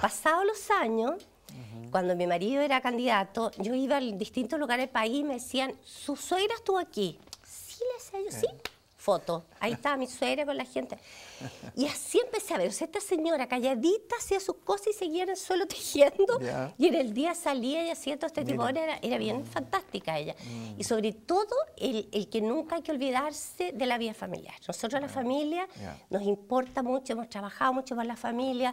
Pasados los años, cuando mi marido era candidato, yo iba a distintos lugares del país y me decían, su suegra estuvo aquí. Sí, le decía yo, eh. sí foto. Ahí estaba mi suegra con la gente. Y así empecé a ver. esta señora calladita hacía sus cosas y seguía en suelo tejiendo. Y en el día salía y hacía este tipo. Era, bien mm. fantástica ella. Mm. Y sobre todo, el, que nunca hay que olvidarse de la vida familiar. Nosotros, la familia, nos importa mucho. Hemos trabajado mucho con la familia.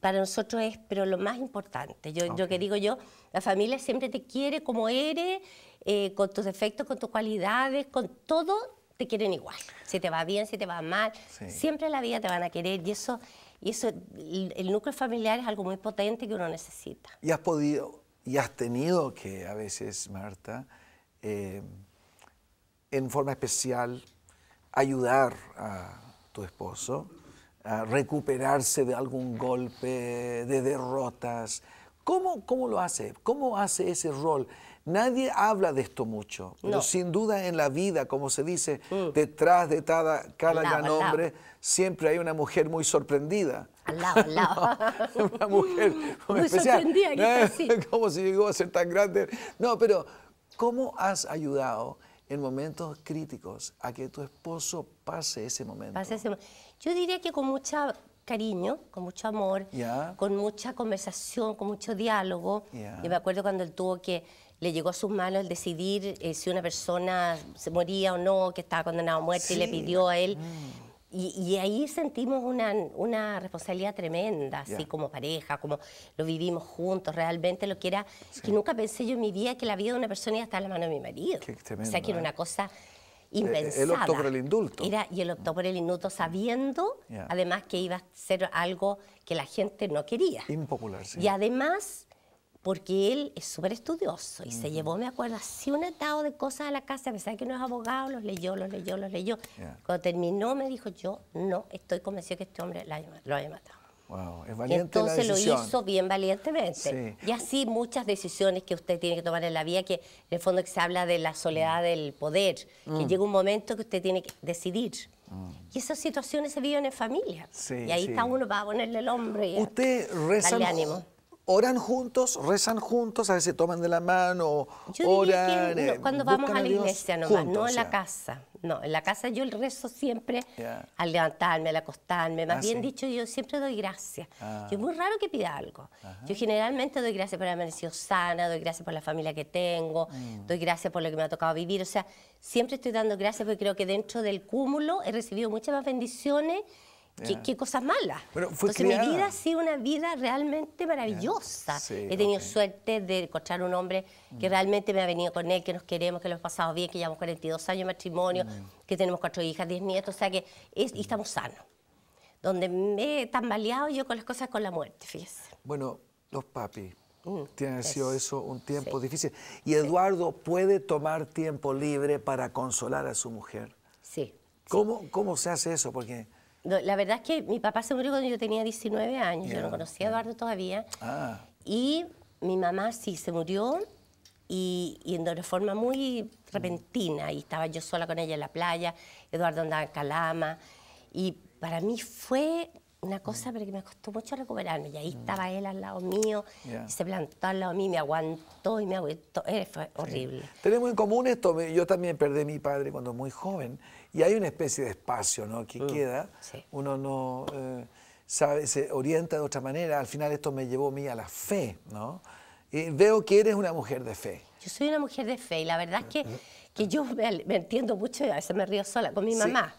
para nosotros es, pero lo más importante. Yo, yo que digo yo, la familia siempre te quiere como eres. Eh, con tus defectos, con tus cualidades, con todo te quieren igual. Si te va bien, si te va mal, siempre en la vida te van a querer y eso, y eso, el núcleo familiar es algo muy potente que uno necesita. Y has podido, y has tenido que a veces, Marta, eh, en forma especial, ayudar a tu esposo a recuperarse de algún golpe, de derrotas. ¿Cómo, cómo lo hace? ¿Cómo hace ese rol? Nadie habla de esto mucho, pero sin duda en la vida, como se dice, mm. detrás de cada, cada gran hombre siempre hay una mujer muy sorprendida. Al lado, al lado. una mujer muy, sorprendida. Que sí. ¿Cómo se llegó a ser tan grande? No, pero ¿cómo has ayudado en momentos críticos a que tu esposo pase ese momento? Pase ese... Yo diría que con mucha cariño, con mucho amor, con mucha conversación, con mucho diálogo. y me acuerdo cuando él tuvo que, le llegó a sus manos el decidir eh, si una persona se moría o no, que estaba condenado a muerte, y le pidió a él. Mm. Y, ahí sentimos una, una responsabilidad tremenda, así como pareja, como lo vivimos juntos, realmente lo que era, que nunca pensé yo en mi vida que la vida de una persona iba a estar en la mano de mi marido. o sea, que era una ¿eh? cosa impensada. Eh, eh, él optó por el indulto. y él optó por el indulto sabiendo, además, que iba a ser algo que la gente no quería. Y además, porque él es súper estudioso y se llevó, me acuerdo, así un atado de cosas a la casa, a pesar de que no es abogado, los leyó, los leyó, los leyó. Cuando terminó me dijo, yo no estoy convencido que este hombre lo haya matado. Entonces lo hizo bien valientemente. Y así muchas decisiones que usted tiene que tomar en la vida, que en el fondo se habla de la soledad mm. del poder, que mm. llega un momento que usted tiene que decidir. Mm. Y esas situaciones se viven en familia. y ahí está uno para ponerle el hombre. usted reza. ánimo. ¿Oran juntos? ¿Rezan juntos? A veces toman de la mano, Yo oran. Diría que, eh, cuando vamos a, la iglesia nomás, no en la casa. No, en la casa yo rezo siempre al levantarme, al acostarme. Más ah, bien dicho, yo siempre doy gracias. Ah. Yo es muy raro que pida algo. Yo generalmente doy gracias por la amanecido sana, doy gracias por la familia que tengo, mm. doy gracias por lo que me ha tocado vivir. O sea, siempre estoy dando gracias porque creo que dentro del cúmulo he recibido muchas más bendiciones Qué, cosas malas. pero Entonces mi vida ha sido una vida realmente maravillosa. He tenido suerte de encontrar un hombre que mm. realmente me ha venido con él, que nos queremos, que lo hemos pasado bien, que llevamos 42 años de matrimonio, mm. que tenemos cuatro hijas, diez nietos, o sea que mm. estamos sanos. Donde me he tambaleado yo con las cosas con la muerte, fíjese. Bueno, los papis. tienen sido eso un tiempo difícil. ¿Y Eduardo puede tomar tiempo libre para consolar a su mujer? Sí. ¿Cómo, ¿Cómo se hace eso? Porque la verdad es que mi papá se murió cuando yo tenía 19 años, yo no conocía a Eduardo todavía. Ah. Y mi mamá sí se murió y, y, de una forma muy repentina. Y estaba yo sola con ella en la playa, Eduardo andaba en Calama. Y para mí fue una cosa, mm. pero que me costó mucho recuperarme. Y ahí mm. estaba él al lado mío, se plantó al lado mío, me aguantó y me aguantó. Eh, fue horrible. Tenemos en común esto. Yo también perdí a mi padre cuando muy joven. Y hay una especie de espacio ¿no? que mm, queda. Uno no eh, sabe, se orienta de otra manera. Al final esto me llevó a mí a la fe. ¿no? Y veo que eres una mujer de fe. Yo soy una mujer de fe y la verdad es que, que yo me, entiendo mucho y a veces me río sola con mi mamá.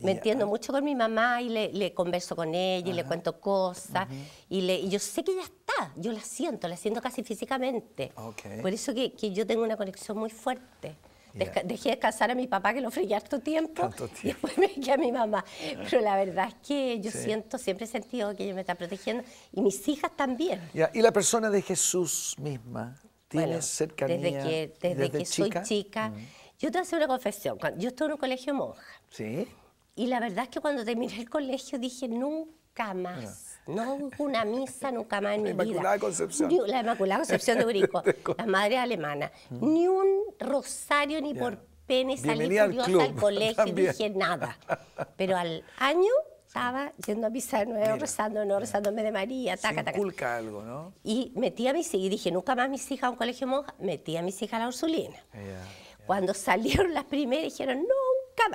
Me entiendo mucho con mi mamá y le, converso con ella y le cuento cosas. y, le, yo sé que ella está, yo la siento, la siento casi físicamente. Por eso que, yo tengo una conexión muy fuerte. dejé Dejé casar a mi papá que lo fregué harto tiempo, tiempo, y después me a mi mamá. Pero la verdad es que yo siento, siempre he sentido que ella me está protegiendo y mis hijas también. ¿Y la persona de Jesús misma? ¿tiene cerca cercanía? Desde que, desde que soy chica. Mm. Yo te voy a hacer una confesión. Yo estuve en un colegio monja. Sí. Y la verdad es que cuando terminé el colegio dije, nunca más. No, una misa nunca más en mi vida. la Inmaculada Concepción. Ni, la Inmaculada Concepción de Urico, la madre alemana. Mm. Ni un rosario ni por pene salí al, colegio y dije nada. Pero al año estaba yendo a misa de nuevo, rezando, no, rezándome de María, taca, taca. inculca algo, ¿no? Y metí a mis hijas, y dije, nunca más mis hijas a un colegio moja. metí a mis hijas a la Ursulina. Cuando salieron las primeras, dijeron, no,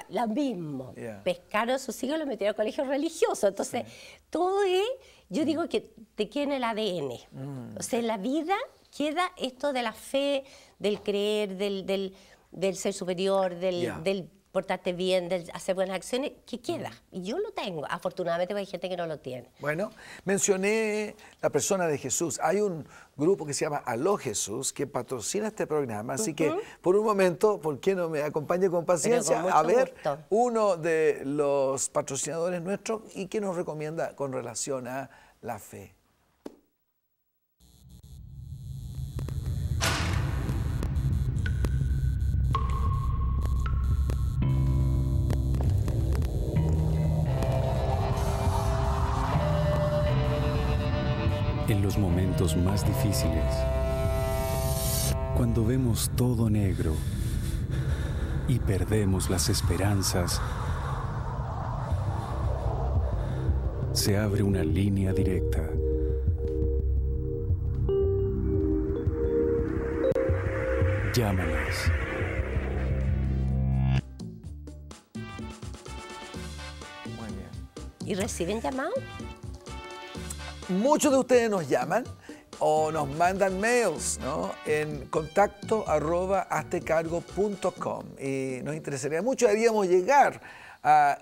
lo mismo. pescaron Pescaron sus hijos, los metieron al colegio religioso. Entonces, todo es, yo mm. digo que te queda el ADN. Mm. O sea, en la vida queda esto de la fe, del creer, del, del, ser superior, del portarte bien, hacer buenas acciones, que queda. Yo lo tengo, afortunadamente pues, hay gente que no lo tiene. Bueno, mencioné la persona de Jesús. Hay un grupo que se llama Aló Jesús que patrocina este programa, así que por un momento, ¿por qué no me acompañe con paciencia a ver uno de los patrocinadores nuestros y qué nos recomienda con relación a la fe? en los momentos más difíciles, cuando vemos todo negro y perdemos las esperanzas, se abre una línea directa. Llámalas. ¿Y reciben llamado? Muchos de ustedes nos llaman o nos mandan mails en contacto y nos interesaría mucho, haríamos llegar a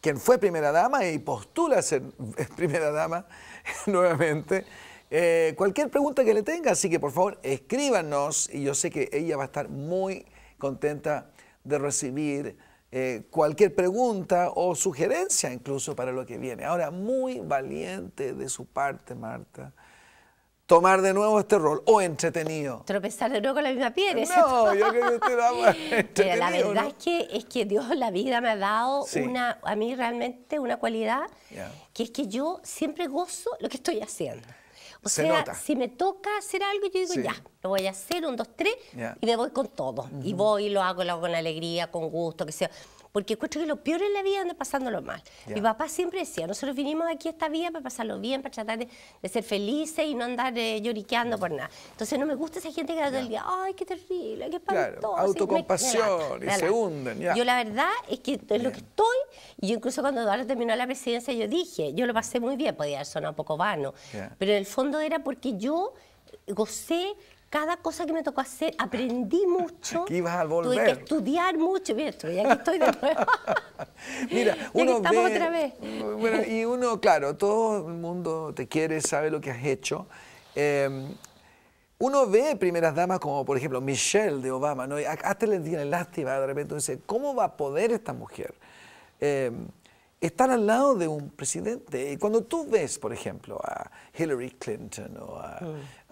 quien fue primera dama y postula ser primera dama nuevamente. Eh, cualquier pregunta que le tenga, así que por favor escríbanos y yo sé que ella va a estar muy contenta de recibir eh, cualquier pregunta o sugerencia incluso para lo que viene. Ahora, muy valiente de su parte, Marta, tomar de nuevo este rol o entretenido. Tropezar de nuevo con la misma piedra. No, yo que la verdad es, que, es que Dios la vida me ha dado una, a mí realmente una cualidad que es que yo siempre gozo lo que estoy haciendo. O sea, si me toca hacer algo, yo digo, ya, lo voy a hacer, un, dos, tres, y me voy con todo. Y voy y lo hago, lo hago con alegría, con gusto, que sea porque encuentro que lo peor en la vida anda pasándolo mal. Mi papá siempre decía, nosotros vinimos aquí esta vida para pasarlo bien, para tratar de, ser felices y no andar eh, lloriqueando por nada. Entonces no me gusta esa gente que anda todo el día, ay, qué terrible, qué espantoso. autocompasión, y, se hunden. Yo la verdad es que es lo que estoy, yo incluso cuando Eduardo terminó la presidencia yo dije, yo lo pasé muy bien, podía haber sonado un poco vano, pero en el fondo era porque yo gocé cada cosa que me tocó hacer, aprendí mucho. Que ibas a volver. Tuve que estudiar mucho. Mira, estoy, aquí estoy de nuevo. Mira, uno estamos otra vez. Bueno, y uno, claro, todo el mundo te quiere, sabe lo que has hecho. Em, uno ve primeras damas como, por ejemplo, Michelle de Obama, ¿no? hasta le tiene lástima de repente. Dice, ¿cómo va a poder esta mujer? Em, estar al lado de un presidente. cuando tú ves, por ejemplo, a Hillary Clinton o a,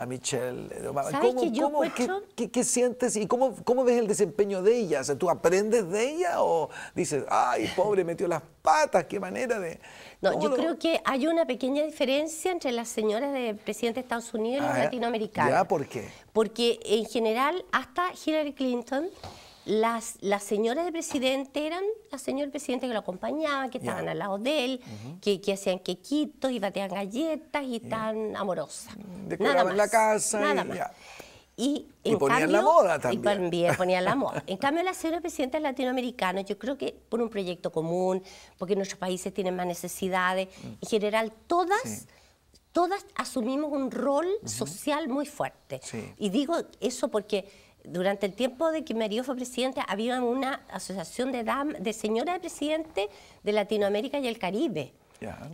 mm. Michelle eh, Obama, ¿cómo, qué, sientes y cómo, cómo ves el desempeño de ella? ¿Tú aprendes de ella o dices, ay, pobre, metió las patas, qué manera de... No, yo creo que hay una pequeña diferencia entre las señoras del presidente de Estados Unidos y ah, los latinoamericanos. ¿Ya? ¿Por qué? Porque en general, hasta Hillary Clinton las, señoras de presidente eran las señoras del presidente que lo acompañaban, que estaban al lado de él, que, hacían quequitos y bateaban galletas y estaban amorosas. Mm, nada más, la casa. Nada y, más. Y, en ponían la moda también. Y también ponían la moda. en cambio, las señoras presidentes latinoamericanas, yo creo que por un proyecto común, porque nuestros países tienen más necesidades, mm. en general todas... todas asumimos un rol social muy fuerte. Y digo eso porque durante el tiempo de que mi fue presidente, había una asociación de, dam, de señoras de presidente de Latinoamérica y el Caribe.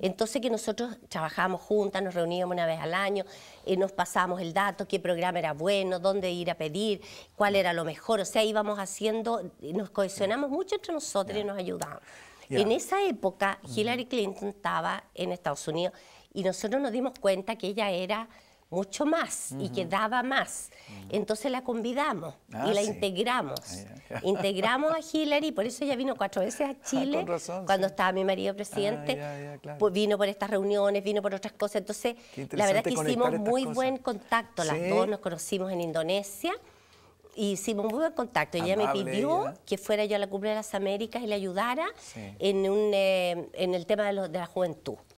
Entonces que nosotros trabajábamos juntas, nos reuníamos una vez al año, eh, nos pasábamos el dato, qué programa era bueno, dónde ir a pedir, cuál era lo mejor. O sea, íbamos haciendo, nos cohesionamos mucho entre nosotros y nos ayudábamos. En esa época, Hillary Clinton estaba en Estados Unidos y nosotros nos dimos cuenta que ella era mucho más y que daba más. Entonces la convidamos y ah, la integramos. Integramos a Hillary, por eso ella vino cuatro veces a ah, Chile cuando estaba mi marido presidente. Ah, pues vino por estas reuniones, vino por otras cosas. Entonces, la verdad que hicimos muy buen contacto. Las dos nos conocimos en Indonesia. Y hicimos muy buen contacto. ella me pidió que fuera yo a la Cumbre de las Américas y le ayudara en, un, eh, en el tema de, de la juventud.